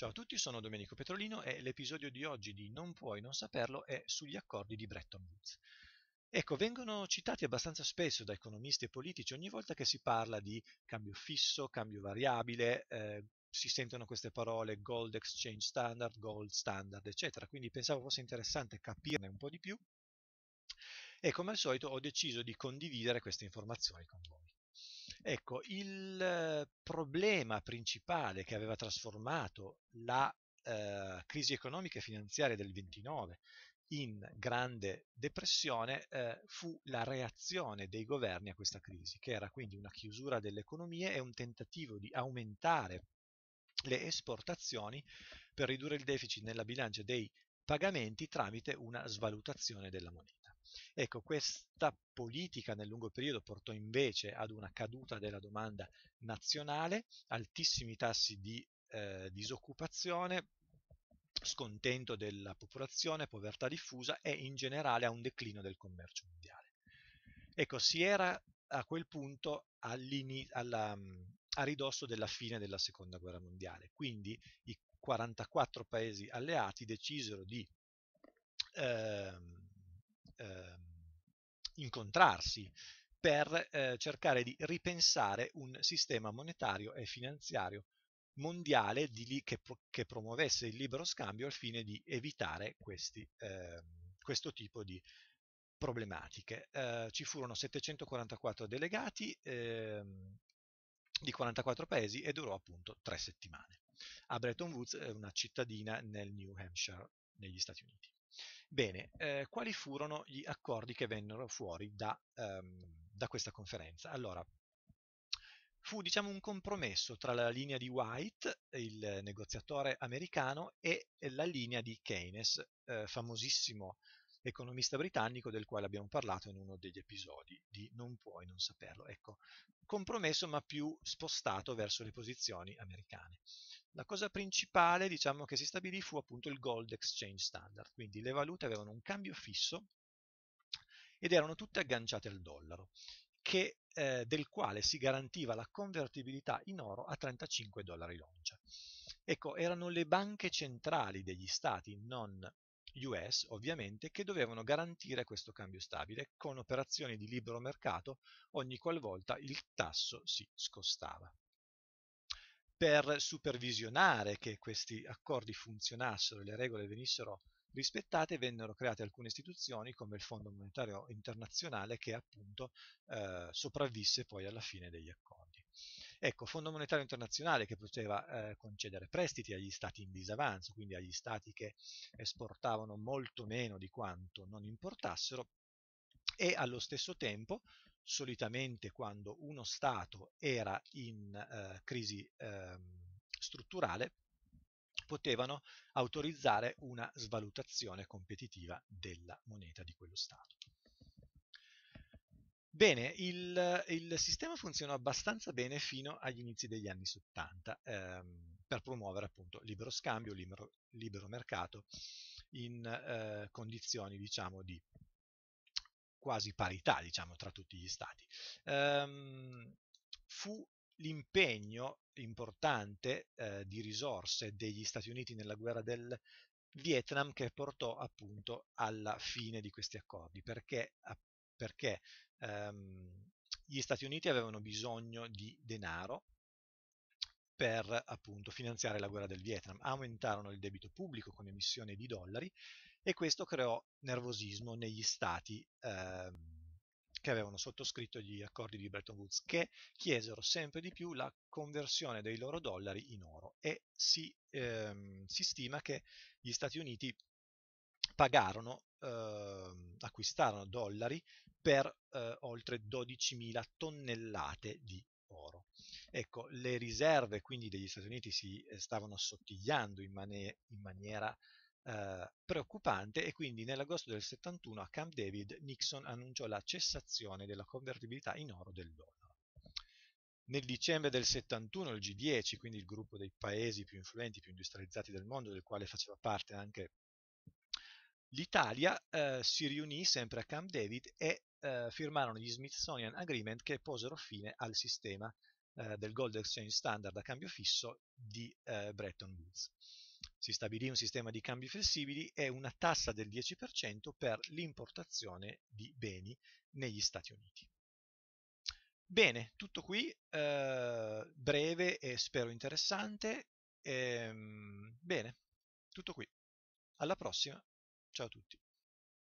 Ciao a tutti, sono Domenico Petrolino e l'episodio di oggi di Non puoi non saperlo è sugli accordi di Bretton Woods. Ecco, vengono citati abbastanza spesso da economisti e politici ogni volta che si parla di cambio fisso, cambio variabile, eh, si sentono queste parole gold exchange standard, gold standard, eccetera. Quindi pensavo fosse interessante capirne un po' di più e come al solito ho deciso di condividere queste informazioni con voi. Ecco, il problema principale che aveva trasformato la eh, crisi economica e finanziaria del 29 in grande depressione eh, fu la reazione dei governi a questa crisi, che era quindi una chiusura delle economie e un tentativo di aumentare le esportazioni per ridurre il deficit nella bilancia dei pagamenti tramite una svalutazione della moneta. Ecco, questa politica nel lungo periodo portò invece ad una caduta della domanda nazionale, altissimi tassi di eh, disoccupazione, scontento della popolazione, povertà diffusa e in generale a un declino del commercio mondiale. Ecco, si era a quel punto alla, a ridosso della fine della seconda guerra mondiale, quindi i 44 paesi alleati decisero di eh, Ehm, incontrarsi per eh, cercare di ripensare un sistema monetario e finanziario mondiale che, pro che, promuovesse il libero scambio al fine di evitare questi, eh, questo tipo di problematiche. Eh, ci furono 744 delegati ehm, di 44 paesi e durò appunto tre settimane a Bretton Woods, eh, una cittadina nel New Hampshire, negli Stati Uniti. Bene, eh, quali furono gli accordi che vennero fuori da, ehm, da questa conferenza? Allora, fu diciamo, un compromesso tra la linea di White, il negoziatore americano, e la linea di Keynes, eh, famosissimo economista britannico del quale abbiamo parlato in uno degli episodi di Non puoi non saperlo. Ecco, compromesso ma più spostato verso le posizioni americane. La cosa principale diciamo, che si stabilì fu appunto il gold exchange standard, quindi le valute avevano un cambio fisso ed erano tutte agganciate al dollaro, che, eh, del quale si garantiva la convertibilità in oro a 35 dollari l'oncia. Ecco, erano le banche centrali degli stati non US, ovviamente, che dovevano garantire questo cambio stabile con operazioni di libero mercato ogni qualvolta il tasso si scostava per supervisionare che questi accordi funzionassero e le regole venissero rispettate vennero create alcune istituzioni come il Fondo Monetario Internazionale che appunto eh, sopravvisse poi alla fine degli accordi. Ecco, Fondo Monetario Internazionale che poteva eh, concedere prestiti agli stati in disavanzo, quindi agli stati che esportavano molto meno di quanto non importassero e allo stesso tempo solitamente quando uno Stato era in eh, crisi eh, strutturale, potevano autorizzare una svalutazione competitiva della moneta di quello Stato. Bene, il, il sistema funzionò abbastanza bene fino agli inizi degli anni 70 ehm, per promuovere appunto libero scambio, libero, libero mercato in eh, condizioni diciamo di quasi parità diciamo, tra tutti gli stati. Ehm, fu l'impegno importante eh, di risorse degli Stati Uniti nella guerra del Vietnam che portò appunto alla fine di questi accordi, perché, perché ehm, gli Stati Uniti avevano bisogno di denaro per appunto finanziare la guerra del Vietnam, aumentarono il debito pubblico con emissione di dollari e questo creò nervosismo negli stati eh, che avevano sottoscritto gli accordi di Bretton Woods, che chiesero sempre di più la conversione dei loro dollari in oro e si, ehm, si stima che gli Stati Uniti pagarono, eh, acquistarono dollari per eh, oltre 12.000 tonnellate di oro. Ecco, le riserve quindi degli Stati Uniti si eh, stavano assottigliando in, man- in maniera eh, preoccupante e quindi nell'agosto del 71 a Camp David Nixon annunciò la cessazione della convertibilità in oro del dollaro. Nel dicembre del 71 il G10, quindi il gruppo dei paesi più influenti, più industrializzati del mondo, del quale faceva parte anche l'Italia, eh, si riunì sempre a Camp David e eh, firmarono gli Smithsonian Agreement che posero fine al sistema eh, del Gold Exchange Standard a cambio fisso di eh, Bretton Woods si stabilì un sistema di cambi flessibili e una tassa del 10% per l'importazione di beni negli Stati Uniti. Bene, tutto qui, eh, breve e spero interessante. Ehm, bene, tutto qui. Alla prossima, ciao a tutti.